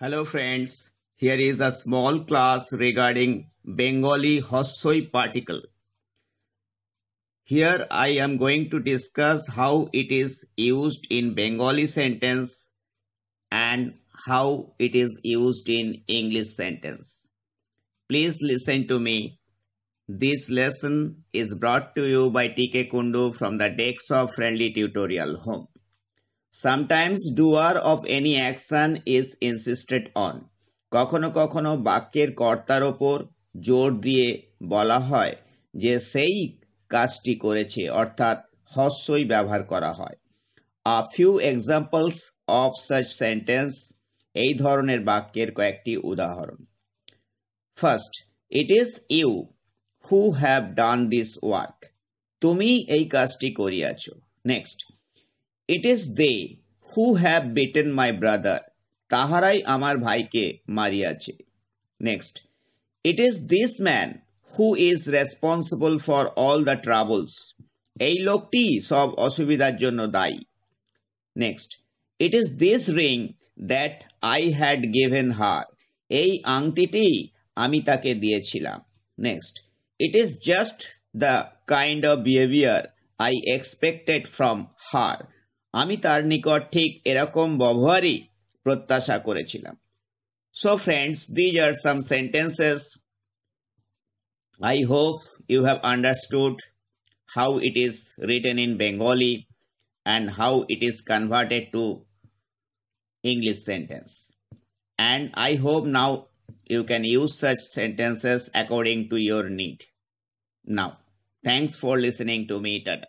Hello friends, here is a small class regarding Bengali Hossoi particle. Here I am going to discuss how it is used in Bengali sentence and how it is used in English sentence. Please listen to me. This lesson is brought to you by TK Kundu from the Decks of Friendly Tutorial Home. Sometimes doer of any action is insisted on কখনো কখনো বাক্যের কর্তার ওপর জোর দিয়ে বলা হয় যে সেই কাজটি করেছে অর্থাৎ হস্যই ব্যবহার করা হয় a few examples of such sentence এই ধরনের বাক্যের কয়েকটি উদাহরণ first it is you who have done this work তুমি এই কাজটি করিয়াছ next it is they who have beaten my brother তাহারাই আমার ভাইকে মারিয়াছে next it is this man who is responsible for all the travels এই লোকটি সব অসুবিধার জন্য দায়ী next it is this ring that I had given her এই আংটিটি আমি তাকে দিয়েছিলাম next it is just the kind of behaviour I expected from her আমি তার নিকট ঠিক এরকম ব্যবহারই প্রত্যাশা করেছিলাম so friends these are some sentences I hope you have understood how it is written in Bengali and how it is converted to English sentence and I hope now you can use such sentences according to your need. Now, thanks for listening to me. Tada.